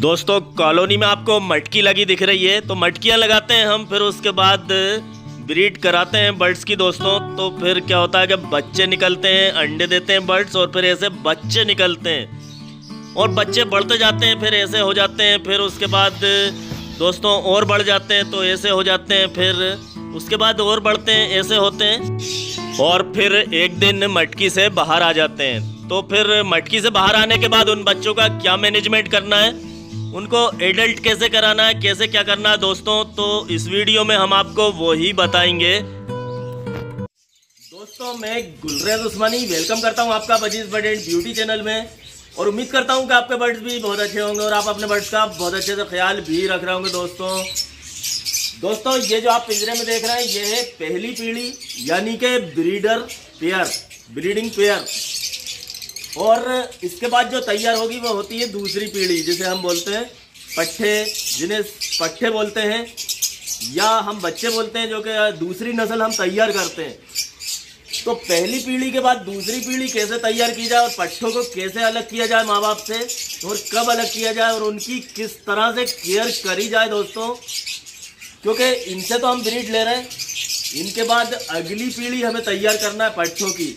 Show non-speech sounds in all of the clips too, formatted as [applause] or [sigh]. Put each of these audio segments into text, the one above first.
दोस्तों कॉलोनी में आपको मटकी लगी दिख रही है तो मटकियां लगाते हैं हम फिर उसके बाद ब्रीड कराते हैं बर्ड्स की दोस्तों तो फिर क्या होता है कि बच्चे निकलते हैं अंडे देते हैं बर्ड्स और फिर ऐसे बच्चे निकलते हैं और बच्चे बढ़ते जाते हैं फिर ऐसे हो जाते हैं फिर उसके बाद दोस्तों और बढ़ जाते हैं तो ऐसे हो जाते हैं फिर उसके बाद और बढ़ते हैं ऐसे होते हैं और फिर एक दिन मटकी से बाहर आ जाते हैं तो फिर मटकी से बाहर आने के बाद उन बच्चों का क्या मैनेजमेंट करना है उनको एडल्ट कैसे कराना है कैसे क्या करना है दोस्तों तो इस वीडियो में हम आपको वो ही बताएंगे दोस्तों मैं गुलरेज उस्मानी वेलकम करता हूँ आपका budgies bird and beauty channel में और उम्मीद करता हूँ कि आपके बर्ड्स भी बहुत अच्छे होंगे और आप अपने बर्ड्स का बहुत अच्छे से ख्याल भी रख रहे होंगे दोस्तों दोस्तों ये जो आप पिंजरे में देख रहे हैं ये है पहली पीढ़ी यानी के ब्रीडर पेयर ब्रीडिंग पेयर और इसके बाद जो तैयार होगी वो होती है दूसरी पीढ़ी जिसे हम बोलते हैं पट्ठे जिन्हें पट्ठे बोलते हैं या हम बच्चे बोलते हैं जो कि दूसरी नस्ल हम तैयार करते हैं तो पहली पीढ़ी के बाद दूसरी पीढ़ी कैसे तैयार की जाए और पट्ठों को कैसे अलग किया जाए माँ बाप से और कब अलग किया जाए और उनकी किस तरह से केयर करी जाए दोस्तों क्योंकि इनसे तो हम ब्रीड ले रहे हैं इनके बाद अगली पीढ़ी हमें तैयार करना है पट्ठों की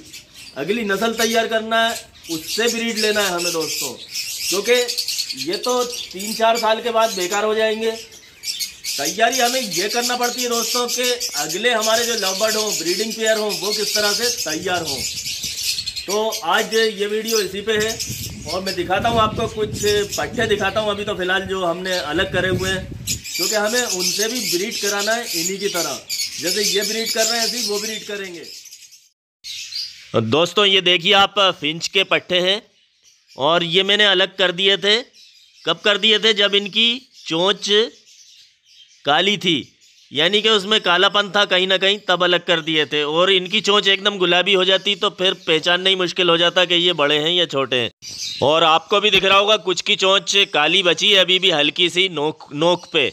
अगली नस्ल तैयार करना है उससे भी रीड लेना है हमें दोस्तों क्योंकि ये तो तीन चार साल के बाद बेकार हो जाएंगे तैयारी हमें ये करना पड़ती है दोस्तों कि अगले हमारे जो लव बर्ड हों ब्रीडिंग पेयर हों वो किस तरह से तैयार हों तो आज ये वीडियो इसी पे है और मैं दिखाता हूँ आपको कुछ पट्टे दिखाता हूँ अभी तो फिलहाल जो हमने अलग करे हुए हैं क्योंकि हमें उनसे भी ब्रीड कराना है इन्हीं की तरह जैसे ये ब्रीड कर रहे हैं ऐसे वो ब्रीड करेंगे दोस्तों ये देखिए आप फिंच के पट्टे हैं और ये मैंने अलग कर दिए थे कब कर दिए थे जब इनकी चोंच काली थी यानी कि उसमें कालापन था कहीं ना कहीं तब अलग कर दिए थे और इनकी चोंच एकदम गुलाबी हो जाती तो फिर पहचानना ही मुश्किल हो जाता कि ये बड़े हैं या छोटे हैं और आपको भी दिख रहा होगा कुछ की चोंच काली बची है अभी भी हल्की सी नोक नोक पे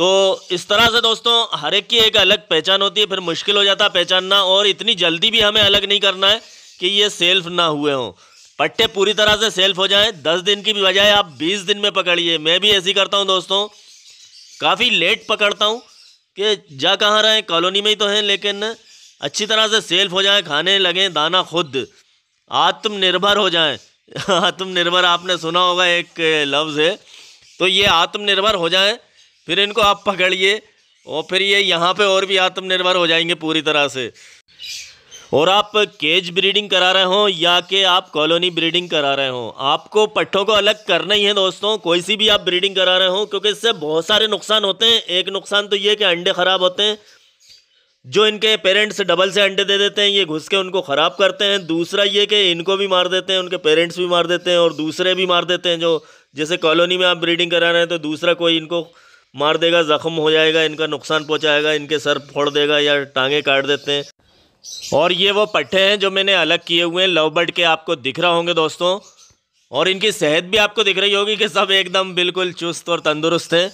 तो इस तरह से दोस्तों हर एक की एक अलग पहचान होती है फिर मुश्किल हो जाता है पहचानना और इतनी जल्दी भी हमें अलग नहीं करना है कि ये सेल्फ ना हुए हों पट्टे पूरी तरह से सेल्फ हो जाएं दस दिन की बजाय आप बीस दिन में पकड़िए मैं भी ऐसी करता हूँ दोस्तों काफ़ी लेट पकड़ता हूँ कि जा कहाँ रहें कॉलोनी में ही तो हैं लेकिन अच्छी तरह से सेल्फ हो जाएँ खाने लगें दाना खुद आत्मनिर्भर हो जाएँ [laughs] आत्मनिर्भर आपने सुना होगा एक लफ्ज़ है तो ये आत्मनिर्भर हो जाएँ फिर इनको आप पकड़िए और फिर ये यहाँ पे और भी आत्मनिर्भर हो जाएंगे पूरी तरह से और आप केज ब्रीडिंग करा रहे हो या कि आप कॉलोनी ब्रीडिंग करा रहे हो आपको पट्ठों को अलग करना ही है दोस्तों कोई सी भी आप ब्रीडिंग करा रहे हो क्योंकि इससे बहुत सारे नुकसान होते हैं एक नुकसान तो ये कि अंडे ख़राब होते हैं जो इनके पेरेंट्स डबल से अंडे दे देते हैं ये घुस के उनको ख़राब करते हैं दूसरा ये कि इनको भी मार देते हैं उनके पेरेंट्स भी मार देते हैं और दूसरे भी मार देते हैं जो जैसे कॉलोनी में आप ब्रीडिंग करा रहे हैं तो दूसरा कोई इनको मार देगा ज़ख्म हो जाएगा इनका नुकसान पहुंचाएगा इनके सर फोड़ देगा या टांगे काट देते हैं और ये वो पट्टे हैं जो मैंने अलग किए हुए हैं लव बर्ड के आपको दिख रहा होंगे दोस्तों और इनकी सेहत भी आपको दिख रही होगी कि सब एकदम बिल्कुल चुस्त और तंदुरुस्त हैं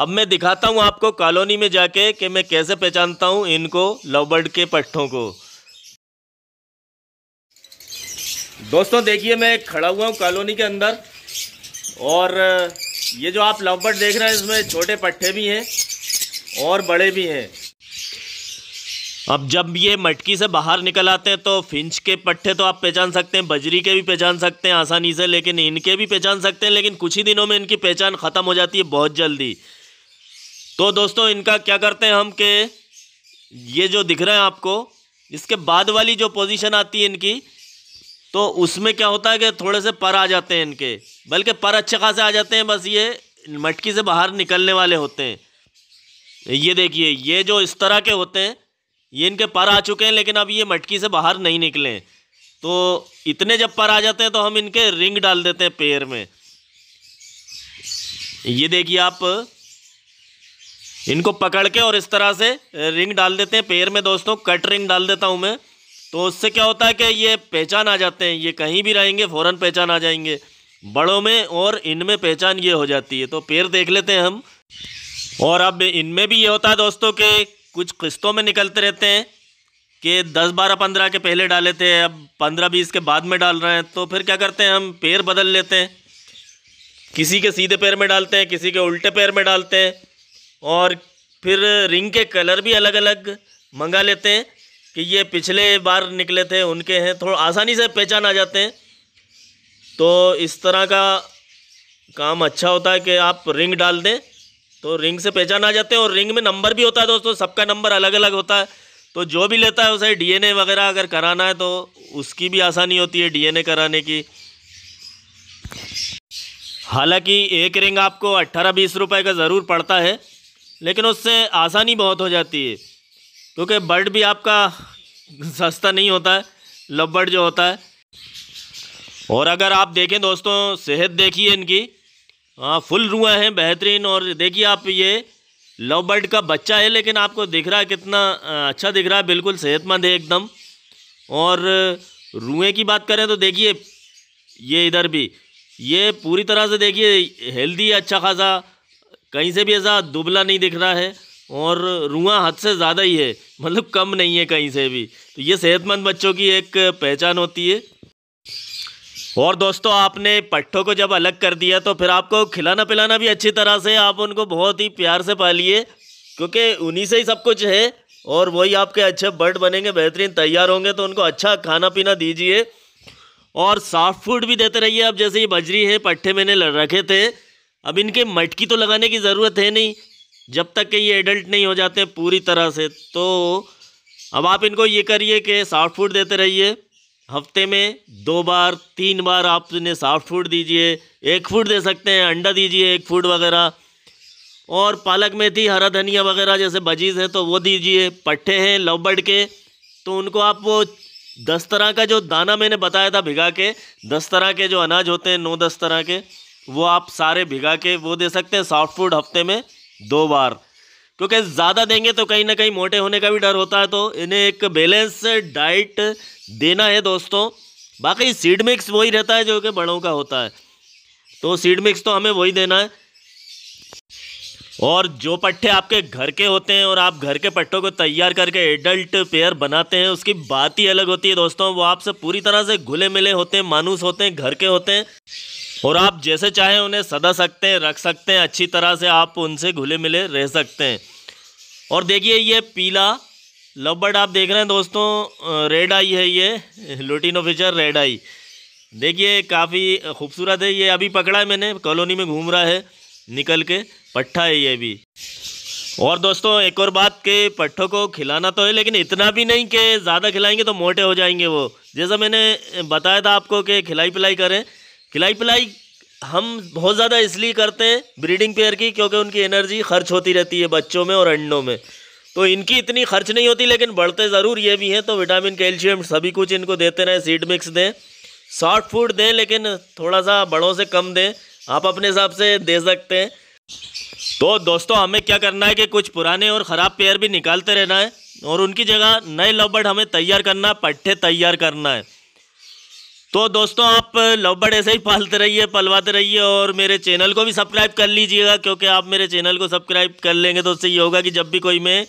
अब मैं दिखाता हूँ आपको कॉलोनी में जाके कि मैं कैसे पहचानता हूँ इनको लवबर्ड के पट्ठों को दोस्तों देखिए मैं खड़ा हुआ हूँ कॉलोनी के अंदर और ये जो आप लव बर्ड देख रहे हैं इसमें छोटे पट्टे भी हैं और बड़े भी हैं अब जब ये मटकी से बाहर निकल आते हैं तो फिंच के पट्टे तो आप पहचान सकते हैं बजरी के भी पहचान सकते हैं आसानी से लेकिन इनके भी पहचान सकते हैं लेकिन कुछ ही दिनों में इनकी पहचान ख़त्म हो जाती है बहुत जल्दी तो दोस्तों इनका क्या करते हैं हम के ये जो दिख रहे हैं आपको इसके बाद वाली जो पोजीशन आती है इनकी तो उसमें क्या होता है कि थोड़े से पर आ जाते हैं इनके बल्कि पर अच्छे खासे आ जाते हैं बस ये मटकी से बाहर निकलने वाले होते हैं ये देखिए ये जो इस तरह के होते हैं ये इनके पर आ चुके हैं लेकिन अब ये मटकी से बाहर नहीं निकले तो इतने जब पर आ जाते हैं तो हम इनके रिंग डाल देते हैं पैर में ये देखिए आप इनको पकड़ के और इस तरह से रिंग डाल देते हैं पैर में दोस्तों कट रिंग डाल देता हूँ मैं तो उससे क्या होता है कि ये पहचान आ जाते हैं ये कहीं भी रहेंगे फ़ौर पहचान आ जाएंगे बड़ों में और इनमें पहचान ये हो जाती है तो पेड़ देख लेते हैं हम और अब इनमें भी ये होता है दोस्तों के कुछ किस्तों में निकलते रहते हैं कि दस बारह पंद्रह के पहले डाले थे अब पंद्रह बीस के बाद में डाल रहे हैं तो फिर क्या करते हैं हम पेड़ बदल लेते हैं किसी के सीधे पैर में डालते हैं किसी के उल्टे पैर में डालते हैं और फिर रिंग के कलर भी अलग अलग मंगा लेते हैं कि ये पिछले बार निकले थे उनके हैं थोड़ा आसानी से पहचान आ जाते हैं तो इस तरह का काम अच्छा होता है कि आप रिंग डाल दें तो रिंग से पहचान आ जाते हैं और रिंग में नंबर भी होता है दोस्तों सबका नंबर अलग अलग होता है तो जो भी लेता है उसे डीएनए वगैरह अगर कराना है तो उसकी भी आसानी होती है डीएनए कराने की हालांकि एक रिंग आपको अट्ठारह बीस रुपए का ज़रूर पड़ता है लेकिन उससे आसानी बहुत हो जाती है क्योंकि बर्ड भी आपका सस्ता नहीं होता है लव बर्ड जो होता है और अगर आप देखें दोस्तों सेहत देखिए इनकी हाँ फुल रुआ हैं बेहतरीन और देखिए आप ये लव बर्ड का बच्चा है लेकिन आपको दिख रहा है कितना अच्छा दिख रहा है बिल्कुल सेहतमंद है एकदम और रुएँ की बात करें तो देखिए ये इधर भी ये पूरी तरह से देखिए हेल्दी अच्छा खासा कहीं से भी ऐसा दुबला नहीं दिख रहा है और रुआ हद से ज़्यादा ही है मतलब कम नहीं है कहीं से भी तो ये सेहतमंद बच्चों की एक पहचान होती है और दोस्तों आपने पट्ठों को जब अलग कर दिया तो फिर आपको खिलाना पिलाना भी अच्छी तरह से आप उनको बहुत ही प्यार से पालिए क्योंकि उन्हीं से ही सब कुछ है और वही आपके अच्छे बर्ड बनेंगे बेहतरीन तैयार होंगे तो उनको अच्छा खाना पीना दीजिए और साफ़ फूड भी देते रहिए अब जैसे ये बजरी है पट्ठे मैंने रखे थे अब इनके मटकी तो लगाने की ज़रूरत है नहीं जब तक कि ये एडल्ट नहीं हो जाते पूरी तरह से तो अब आप इनको ये करिए कि सॉफ्ट फूड देते रहिए हफ्ते में दो बार तीन बार आप इन्हें सॉफ्ट फूड दीजिए एक फूड दे सकते हैं अंडा दीजिए एक फूड वगैरह और पालक मेथी हरा धनिया वगैरह जैसे बजीज है तो वो दीजिए पट्टे हैं लवबर्ड के तो उनको आप वो दस तरह का जो दाना मैंने बताया था भिगा के दस तरह के जो अनाज होते हैं नौ दस तरह के वो आप सारे भिगा के वो दे सकते हैं सॉफ्ट फूड हफ्ते में दो बार क्योंकि ज़्यादा देंगे तो कहीं ना कहीं मोटे होने का भी डर होता है तो इन्हें एक बैलेंस डाइट देना है दोस्तों बाकी सीड मिक्स वही रहता है जो कि बड़ों का होता है तो सीड मिक्स तो हमें वही देना है और जो पट्टे आपके घर के होते हैं और आप घर के पट्टों को तैयार करके एडल्ट पेयर बनाते हैं उसकी बात ही अलग होती है दोस्तों वो आपसे पूरी तरह से घुले मिले होते हैं मानूस होते हैं घर के होते हैं और आप जैसे चाहें उन्हें सदा सकते हैं रख सकते हैं अच्छी तरह से आप उनसे घुले मिले रह सकते हैं और देखिए ये पीला लव बर्ड आप देख रहे हैं दोस्तों रेड आई है ये लोटिनो फिचर रेड आई देखिए काफ़ी खूबसूरत है ये अभी पकड़ा है मैंने कॉलोनी में घूम रहा है निकल के पट्ठा है ये भी और दोस्तों एक और बात के पट्ठों को खिलाना तो है लेकिन इतना भी नहीं कि ज़्यादा खिलाएंगे तो मोटे हो जाएंगे वो जैसा मैंने बताया था आपको कि खिलाई पिलाई करें खिलाई पिलाई हम बहुत ज़्यादा इसलिए करते हैं ब्रीडिंग पेयर की क्योंकि उनकी एनर्जी खर्च होती रहती है बच्चों में और अंडों में तो इनकी इतनी खर्च नहीं होती लेकिन बढ़ते ज़रूर ये भी हैं तो विटामिन कैल्शियम सभी कुछ इनको देते रहें सीड मिक्स दें सॉफ्ट फूड दें लेकिन थोड़ा सा बड़ों से कम दें आप अपने हिसाब से दे सकते हैं तो दोस्तों हमें क्या करना है कि कुछ पुराने और ख़राब पेयर भी निकालते रहना है और उनकी जगह नए लवबर्ड हमें तैयार करना है पट्ठे तैयार करना है तो दोस्तों आप लवबर्ड ऐसे ही पालते रहिए पलवाते रहिए और मेरे चैनल को भी सब्सक्राइब कर लीजिएगा क्योंकि आप मेरे चैनल को सब्सक्राइब कर लेंगे तो उससे ये होगा कि जब भी कोई मैं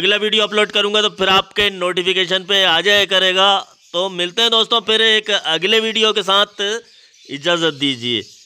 अगला वीडियो अपलोड करूँगा तो फिर आपके नोटिफिकेशन पर आ जाया करेगा तो मिलते हैं दोस्तों फिर एक अगले वीडियो के साथ इजाज़त दीजिए